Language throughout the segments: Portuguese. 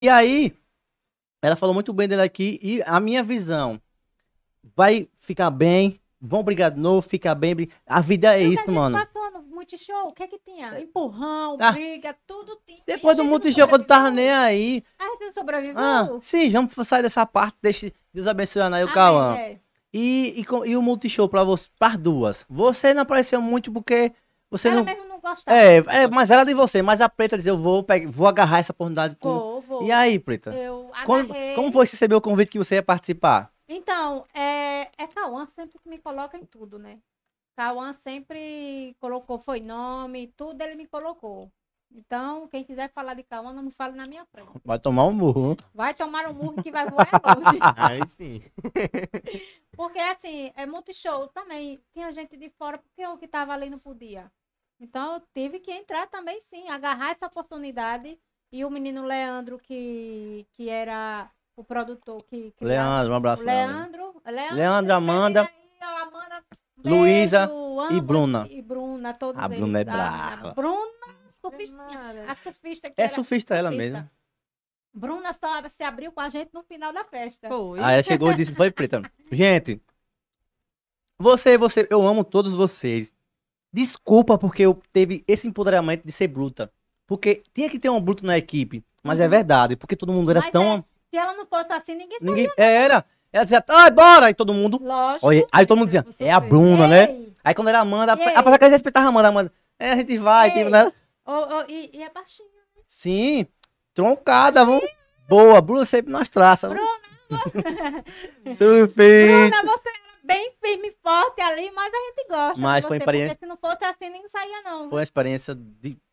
E aí, ela falou muito bem dele aqui e a minha visão vai ficar bem, vão brigar de novo, ficar bem, a vida é isso, mano. Passou no multishow, o que é que tinha? É. Empurrão, tá. briga, tudo tinha. Depois do multishow, quando tava nem aí. Ah, você não sobreviveu? Ah, sim, vamos sair dessa parte, deixa Deus abençoe aí né, o Cauã. É. E, e, e o multishow pra você, pras duas. Você não apareceu muito porque você ela não... mesmo não gostava. É, é, mas ela de você, mas a preta diz, eu vou, pego, vou agarrar essa oportunidade com... E aí, Preta? Eu como, como foi receber o convite que você ia participar? Então, é, é Cauã sempre me coloca em tudo, né? Cauã sempre colocou, foi nome, tudo ele me colocou. Então, quem quiser falar de Cauã, não me fale na minha frente. Vai tomar um murro. Vai tomar um murro que vai voar longe. Aí sim. porque, assim, é muito show também. Tinha gente de fora, porque eu que estava ali não podia. Então, eu tive que entrar também, sim, agarrar essa oportunidade e o menino Leandro, que, que era o produtor que. que Leandro, um abraço. Leandro. Leandro, Leandro Amanda. Amanda Luísa e Bruna. E Bruna, todos A Bruna é brava. A Bruna, surfista, a surfista que É surfista ela mesma. Bruna só se abriu com a gente no final da festa. Foi. Aí ah, ela chegou e disse, foi preta. Gente, você, você, eu amo todos vocês. Desculpa porque eu teve esse empoderamento de ser bruta. Porque tinha que ter um bruto na equipe. Mas é uhum. verdade, porque todo mundo era Mas tão. É, se ela não posta assim, ninguém, tá ninguém... Era. Ela dizia, ai, bora! E todo mundo. Lógico. aí todo mundo dizia, é a Bruna, né? Ei. né? Aí quando era Amanda, Ei. a gente respeitava a Amanda, a Amanda. É, a gente vai, tem, tipo, né? Oh, oh, e, e é baixinha. Né? Sim, troncada, vamos. Boa, Bruna sempre nas traças. Bruna, você... Bruna, você bem firme e forte ali, mas a gente gosta. Mas foi você, experiência. Porque se não fosse assim, nem saía, não. Foi uma experiência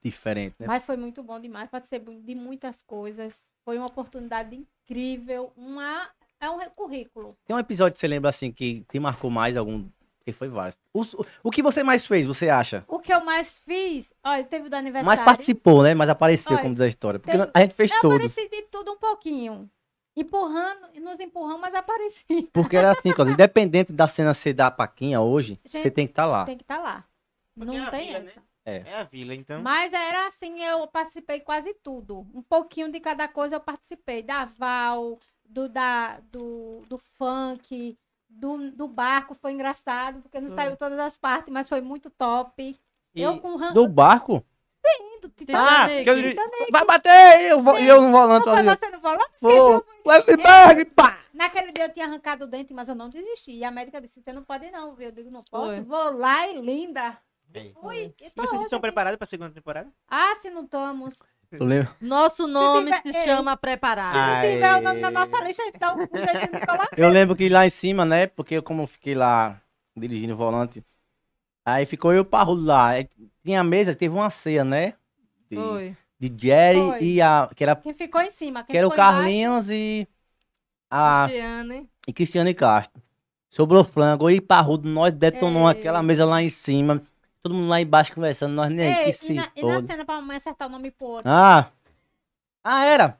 diferente, né? Mas foi muito bom demais, pode ser de muitas coisas. Foi uma oportunidade incrível. Uma... É um currículo. Tem um episódio que você lembra assim que te marcou mais algum. que foi vários. O, o que você mais fez, você acha? O que eu mais fiz, olha, teve do aniversário. Mais participou, né? Mas apareceu, olha, como diz a história. Porque teve... a gente fez eu todos. Eu apareci de tudo um pouquinho empurrando, e nos empurrando, mas aparecia. Porque era assim, independente da cena ser da Paquinha hoje, Gente, você tem que estar tá lá. Tem que estar tá lá. Porque não é tem vila, né? essa. Né? É. é. a vila, então. Mas era assim, eu participei quase tudo. Um pouquinho de cada coisa eu participei. Da Val, do, da, do, do funk, do, do barco, foi engraçado, porque não hum. saiu todas as partes, mas foi muito top. E eu com... Do barco? Ah, tá, ah, eu, tá vai bater! Eu, vou, eu no volante não ali. Foi você no volante? Pô, o f pá! Naquele dia eu tinha arrancado o dente, mas eu não desisti. E a médica disse, você não pode não. Eu digo, não posso. Foi. Vou lá e linda. Bem. E, vocês estão aqui. preparados para a segunda temporada? Ah, se não estamos. Nosso nome se, tiver, se chama Preparado. Se tiver o nome na nossa lista, então o jeito Eu lembro que lá em cima, né? Porque eu, como fiquei lá dirigindo o volante, aí ficou eu parrudo lá. Aí, tinha a mesa, teve uma ceia, né? de, de Jerry Foi. e a. Que, era, Quem ficou em cima. que era o Carlinhos embaixo? e. A, Cristiane. E Cristiane Castro. Sobrou frango e parrudo, nós detonamos é. aquela mesa lá em cima. Todo mundo lá embaixo conversando, nós nem Ei, que se. E na, e na pra mãe acertar o nome por. Ah! Ah, era!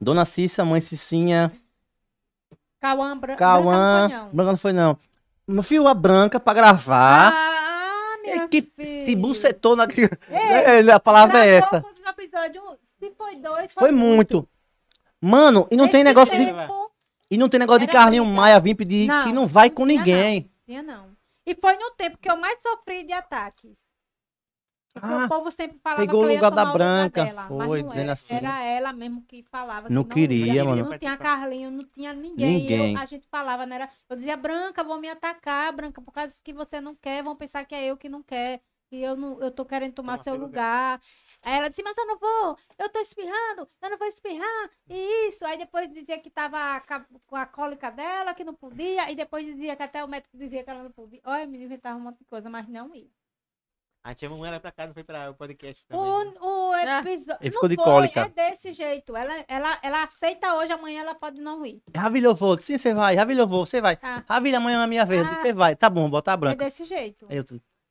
Dona Cissa, mãe Cicinha. Cauã, Bran Cauã Branca não foi não. Meu a Branca pra gravar. Ah que filho. se bucetou na criança. É, é a palavra é essa. Episódio, se foi dois, foi, foi muito. muito. Mano, e não Esse tem negócio de. E não tem negócio de Carlinho vida. Maia vir pedir não, que não vai com ninguém. Não, tinha não. E foi no tempo que eu mais sofri de ataques. Ah, o povo sempre falava pegou que eu o lugar da branca. Lugar dela, foi, dizendo era. assim. Era ela mesmo que falava. Que não, queria, mano. Não tinha Carlinho, não tinha ninguém. ninguém. Eu, a gente falava, não né? era. Eu dizia, Branca, vão me atacar, Branca, por causa que você não quer, vão pensar que é eu que não quer. E eu, não, eu tô querendo tomar, seu lugar. lugar. Aí ela disse, mas eu não vou, eu tô espirrando, eu não vou espirrar, e isso. Aí depois dizia que tava com a cólica dela, que não podia, e depois dizia que até o médico dizia que ela não podia. Olha, menina inventava um monte de coisa, mas não ia. A tia mamãe ela pra casa, não foi pra o podcast também. Né? O, o né? episódio. É. Ele ficou de foi, cólica. É desse jeito. Ela, ela, ela aceita hoje, amanhã ela pode não ir. Ravilha, eu vou. Sim, você vai. Ravilha, eu vou. Você vai. Tá. Ravilha, amanhã é a minha vez. Ah. Você vai. Tá bom, bota a é branca. É desse jeito. Aí eu,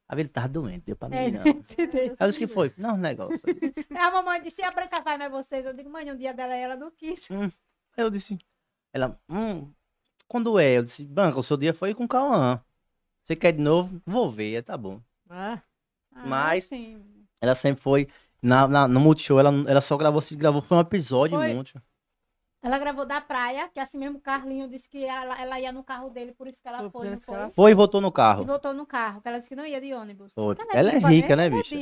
Ravilha tava doente, deu pra é mim é, não. Ela disse que foi. Não, negócio. a mamãe disse, a branca vai, mas vocês. Eu digo, mãe, um dia dela é ela não quis. Hum. Eu disse, ela, hum, quando é? Eu disse, branca, o seu dia foi com o Cauã. Você quer de novo? Vou ver, tá bom. Ah. Ah, mas sim. ela sempre foi. Na, na, no Multishow, ela, ela só gravou, se gravou, foi um episódio foi. muito. Ela gravou da praia, que assim mesmo o Carlinho disse que ela, ela ia no carro dele, por isso que ela foi, foi, foi. e voltou no carro. E voltou no carro, porque ela disse que não ia de ônibus. Ela, ela é, é rica, né, né bicho?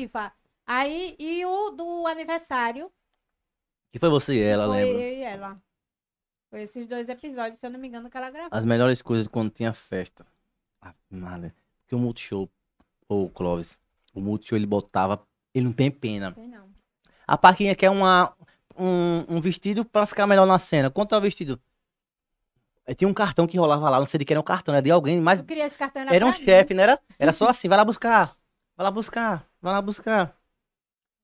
Aí, e o do aniversário. Que foi você e ela, lembra? Foi eu e ela. Foi esses dois episódios, se eu não me engano, que ela gravou. As melhores coisas quando tinha festa. Ah, Porque o Multishow, ou o Clóvis, o Multishow ele botava. Ele não tem pena. Não. A Paquinha quer uma, um, um vestido para ficar melhor na cena. Quanto é o vestido? Tinha um cartão que rolava lá, não sei de quem era o um cartão, era né? de alguém, mas. Eu queria esse cartão, era, era um chefe, né? Era, era só assim, vai lá buscar. Vai lá buscar, vai lá buscar.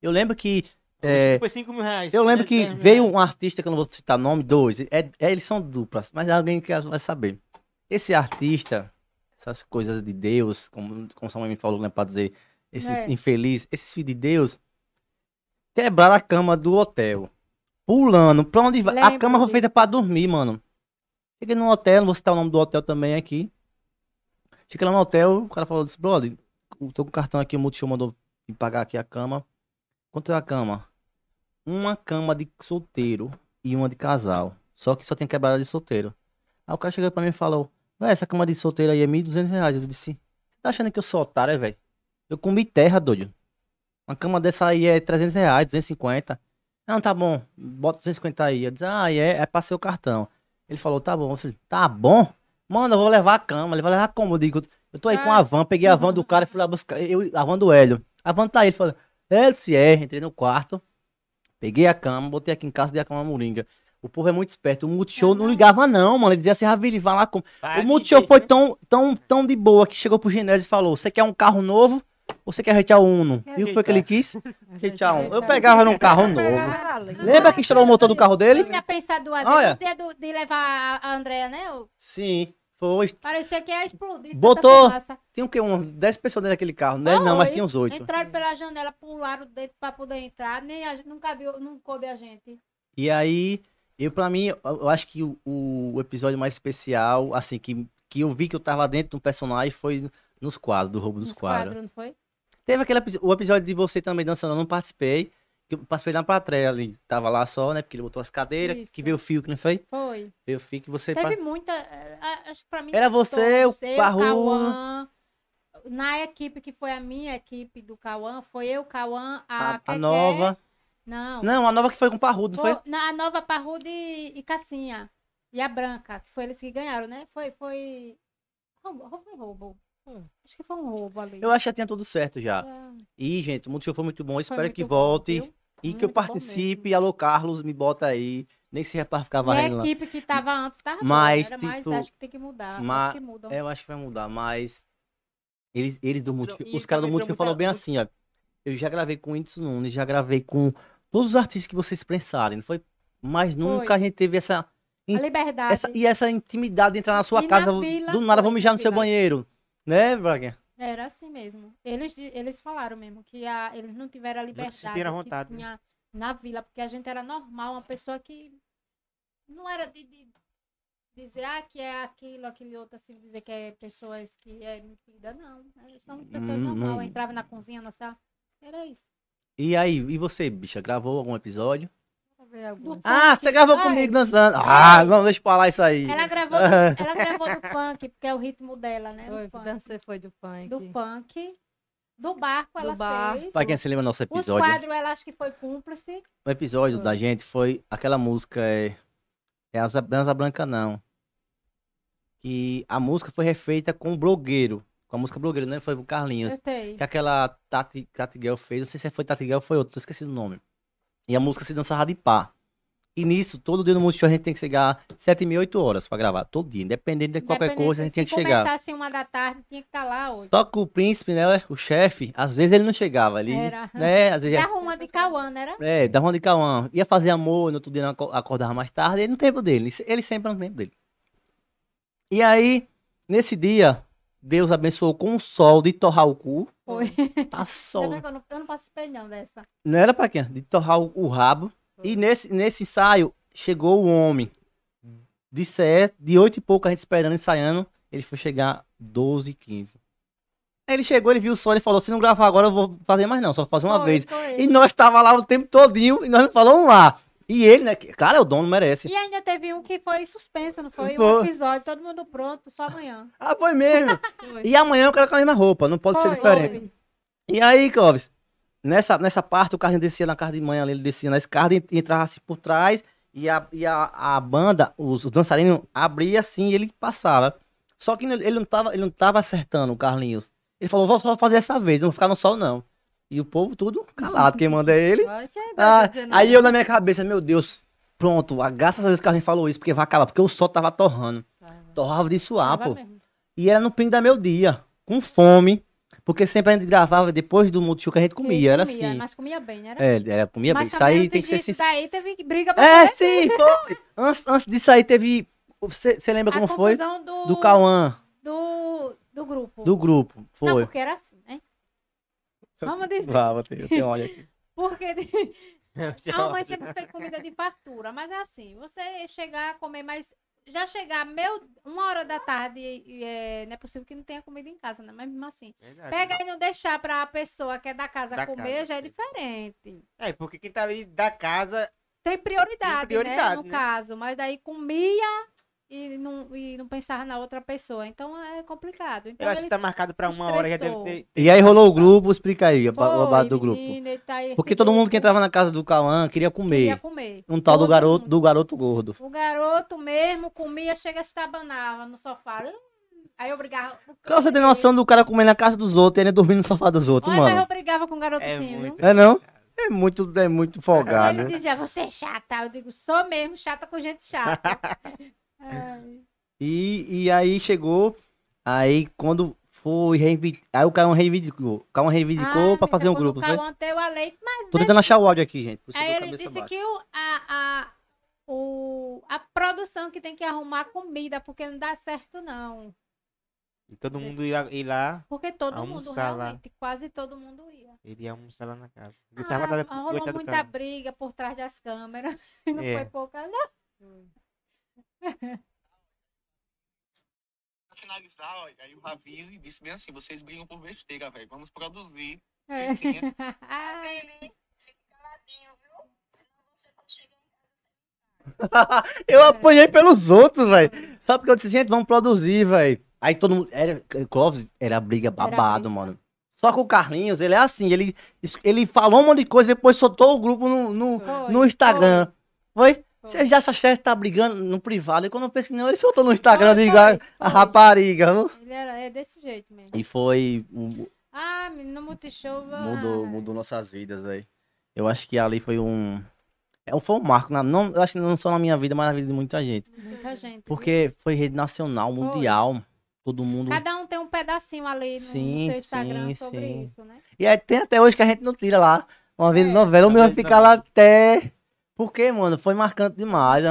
Eu lembro que. É, foi 5 mil reais. Eu lembro é, que veio um artista, que eu não vou citar nome, dois. É, é eles são duplas, mas alguém que vai saber. Esse artista, essas coisas de Deus, como, como sua mãe me falou, né, pra dizer, esses é. infelizes, esses filhos de Deus, quebraram a cama do hotel. Pulando, pra onde vai? Lembra a cama disso. foi feita pra dormir, mano. Cheguei no hotel, não vou citar o nome do hotel também aqui. Cheguei lá no hotel, o cara falou disse, brother, tô com o cartão aqui, o Multishow mandou me pagar aqui a cama. Quanto é a cama? Uma cama de solteiro e uma de casal. Só que só tem quebrada de solteiro. Aí o cara chegou pra mim e falou, Véi, essa cama de solteiro aí é 1.200 reais. Eu disse, tá achando que eu sou otário, é, velho? Eu comi terra, doido. Uma cama dessa aí é 300 reais, 250. Não, tá bom, bota 250 aí. Eu disse, ah, é, é pra o cartão. Ele falou, tá bom. Eu falei, tá bom? Mano, eu vou levar a cama. Ele vai levar como? Eu digo, eu tô aí com a van, peguei a van do cara e fui lá buscar. Eu, a van do Hélio. A van tá aí. Ele falou, hélio se é. Entrei no quarto, peguei a cama, botei aqui em casa, dei a cama moringa. O povo é muito esperto. O Multishow é não ligava, não, mano. Ele dizia assim, Ravili, vai lá com. Vai, o Multishow foi né? tão, tão, tão de boa que chegou pro Genésio e falou: Você quer um carro novo? Você quer retirar o Uno. E o que foi que ele quis? Retirar um. Eu pegava num carro novo. Lembra que estourou o motor do carro dele? Tinha pensado Olha. de levar a Andréa, né? Sim. Foi. Parecia que ia explodir. Botou. Tinha o quê? Uns 10 pessoas dentro daquele carro, né? Não, mas tinha uns 8. Entraram pela janela, pularam dentro pra poder entrar. Nem a gente, não, viu, não coube a gente. E aí, eu pra mim, eu acho que o, o episódio mais especial, assim, que, que eu vi que eu tava dentro de um personagem foi nos quadros, do roubo dos Nos quadros. quadros. não foi? Teve aquele o episódio de você também dançando, eu não participei. Que eu participei na plateia ali, tava lá só, né? Porque ele botou as cadeiras, Isso. que veio o fio, que não foi? Foi. Veio o fio que você... Teve muita, acho que pra mim... Era você, o Barro... Na equipe que foi a minha equipe do Cauã, foi eu, Cauã, a, a, a nova. Não. Não, a nova que foi com o Parrudo, não foi? foi? Na, a nova Parrudo e, e Cassinha. E a Branca, que foi eles que ganharam, né? Foi, foi. Roubo, roubo, roubo. Acho que foi um roubo ali. Eu acho que já tinha tudo certo já. É. E, gente, o Mundo Show foi muito bom. Espero muito que volte. E muito que eu participe. Alô, Carlos, me bota aí. Nem sei é rapaz ficava rindo. A equipe que tava antes tava mas, boa, mas tipo, acho que tem que mudar. acho que muda. É, eu acho que vai mudar, mas. Eles, eles do Mundo Os caras do Mundo falaram bem assim, ó. Eu já gravei com o Whindersson Nunes, já gravei com todos os artistas que vocês pensarem, não foi? Mas nunca foi. a gente teve essa. A liberdade. Essa, e essa intimidade de entrar na sua e casa. Na fila, do nada, vamos mijar no seu banheiro. Né, Braguinha? Era assim mesmo. Eles, eles falaram mesmo que a, eles não tiveram a liberdade vontade, que né? tinha né? na vila, porque a gente era normal, uma pessoa que não era de, de dizer ah, que é aquilo, aquele outro, assim, dizer que é pessoas que é mentira, não. Somos né? pessoas hum, normais. Hum. Entrava na cozinha, na sala. Era isso. E aí, e você, bicha, gravou algum episódio? Ah, você gravou comigo dançando. Ah, não deixa pra falar isso aí. Ela gravou, ela gravou do punk, porque é o ritmo dela, né? Foi, dancei foi do punk. Do punk. Do barco do ela bar. fez. Pra quem se lembra nosso episódio. O quadro ela acho que foi cúmplice. O episódio foi. da gente foi aquela música é é Asa, é Asa Branca não. Que a música foi refeita com o blogueiro. Com a música blogueiro, né? Foi o Carlinhos. Eu sei. Que aquela Tati, Tati Gale fez. Não sei se foi Tati Gale ou foi outro, esqueci o nome. E a música se dançava de pá. E nisso, todo dia no Multishow a gente tem que chegar 7 mil, 8 horas pra gravar. Todo dia, independente de qualquer coisa, a gente tinha que chegar. Se começasse uma da tarde, tinha que estar tá lá hoje. Só que o príncipe, né, o chefe, às vezes ele não chegava ali. Era. Né, às vezes... Da Roma de Cauã, não era? É, da Roma de Cauã. Ia fazer amor, no outro dia acordava mais tarde, ele no tempo dele. Ele sempre no tempo dele. E aí, nesse dia, Deus abençoou com o sol de torrar o cu. Foi. Tá sol. Eu não, eu não participei não dessa. Não era, quem De torrar o, o rabo. Foi. E nesse, nesse ensaio, chegou o homem. De sete, de oito e pouco, a gente esperando, ensaiando. Ele foi chegar 12 e 15. ele chegou, ele viu o sol e falou, se não gravar agora, eu vou fazer mais não, só fazer uma foi, vez. Foi. E nós tava lá o tempo todinho, e nós não falamos lá. E ele, né? Cara, é o dono merece. E ainda teve um que foi suspensa, não foi? foi. Um episódio, todo mundo pronto, só amanhã. Ah, foi mesmo. foi. E amanhã o cara a na roupa, não pode foi, ser diferente. Foi. E aí, Clóvis, nessa, nessa parte o carrinho descia na casa de manhã, ele descia na escada e entrava assim por trás. E a, e a, a banda, os, os dançarinos, abria assim e ele passava. Só que ele não tava, ele não tava acertando o Carlinhos. Ele falou, vou só fazer essa vez, não ficar no sol não. E o povo tudo calado, quem manda é ele. Tá ah, aí eu na minha cabeça, meu Deus, pronto, a, graças a Deus que a gente falou isso, porque vai acabar, porque o sol tava torrando. Torrava de suar, pô. E era no ping da meu dia, com fome. Porque sempre a gente gravava depois do Multishow que a gente comia, Sim, era comia, assim. Mas comia bem, né? Era? É, assim. era, comia mas bem. Isso aí tem que ser sincero. Daí teve briga pra É, sim, foi. antes, antes disso aí teve. Você lembra a como foi? Do, do Cauã. Do, do grupo. Do grupo, foi. Não, porque era assim. Vamos dizer. Vamos, eu tenho olha aqui. Porque. A mãe sempre fez comida é de fartura, mas é assim, você chegar a comer, mas já chegar meu, uma hora da tarde, é, não é possível que não tenha comida em casa, né? Mas mesmo assim, Verdade. pega e não deixar para a pessoa que é da casa da comer casa, já é diferente. É, porque quem tá ali da casa tem prioridade, tem prioridade né? No né? caso, mas daí comia e não, e não pensar na outra pessoa. Então é complicado. Então, eu acho que tá marcado para uma hora, já deve ter, E aí rolou o grupo, explica aí Foi, o abado do grupo. Menina, tá Porque todo grupo. mundo que entrava na casa do Cauã queria comer. Queria comer. Um tal do garoto, do garoto gordo. O garoto mesmo comia, chega se tabanava no sofá. Hum, aí eu brigava. qual você tem noção do cara comer na casa dos outros e ele dormir no sofá dos outros, Olha, mano. eu brigava com o garotozinho. É, assim, é não? É muito, é muito folgado. Ele né? dizia, você é chata. Eu digo, sou mesmo chata com gente chata. É. E, e aí chegou, aí quando foi reivindicar. Aí o Cauã reivindicou. O Cauã reivindicou ah, pra fazer um grupo. O Cauã teu né? a lei, mas. Tô tentando achar o áudio aqui, gente. Aí ele disse baixa. que o, a, a, o, a produção que tem que arrumar comida, porque não dá certo, não. E todo mundo ia, ir lá. Porque todo mundo realmente, lá. quase todo mundo ia. Ele ia almoçar lá na casa. Ah, rolou muita briga por trás das câmeras. Não é. foi pouca, não. Hum pra finalizar, ó, aí o Ravi disse bem assim: vocês brigam por besteira, velho. Vamos produzir. É. eu apanhei pelos outros, velho. Só porque eu disse, gente, vamos produzir, velho. Aí todo mundo. Era, Clóvis era briga babado, era mano. Só que o Carlinhos, ele é assim, ele, ele falou um monte de coisa, depois soltou o grupo no, no, foi, no Instagram. Foi. foi? Você já achou que tá brigando no privado. E é quando eu pensei, não, ele soltou no Instagram ah, igual a rapariga. Não? Ele era é desse jeito mesmo. E foi. Um... Ah, menino Multishow. Mudou, mudou nossas vidas, velho. Eu acho que ali foi um. É, foi um marco, na, não, eu acho que não só na minha vida, mas na vida de muita gente. Muita gente. Porque viu? foi rede nacional, mundial. Foi. Todo mundo. Cada um tem um pedacinho ali no, sim, no seu Instagram sim, sobre sim. isso, né? E aí é, tem até hoje que a gente não tira lá. Uma vez é. novela, o meu vai ficar lá até porque, mano, foi marcante demais.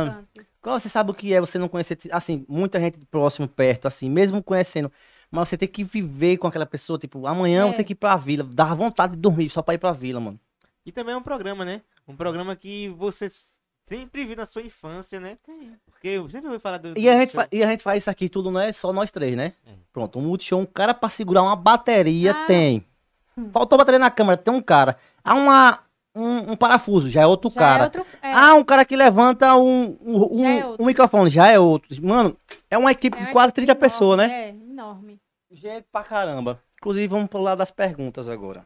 Qual você sabe o que é você não conhecer, assim, muita gente próximo, perto, assim, mesmo conhecendo. Mas você tem que viver com aquela pessoa, tipo, amanhã é. eu tenho que ir pra vila. Dava vontade de dormir só pra ir pra vila, mano. E também é um programa, né? Um programa que você sempre viu na sua infância, né? Sim. Porque eu sempre ouvi falar do. E a, gente fa... e a gente faz isso aqui tudo, não é só nós três, né? É. Pronto, um multishow, um cara pra segurar uma bateria ah. tem. Hum. Faltou bateria na câmera, tem um cara. Há uma, um, um parafuso, já é outro já é cara. É outro, é. Ah, um cara que levanta um, um, é um, microfone, já é outro. Mano, é uma equipe é de quase 30 pessoas, né? É, enorme. Gente pra caramba. Inclusive, vamos pro lado das perguntas agora.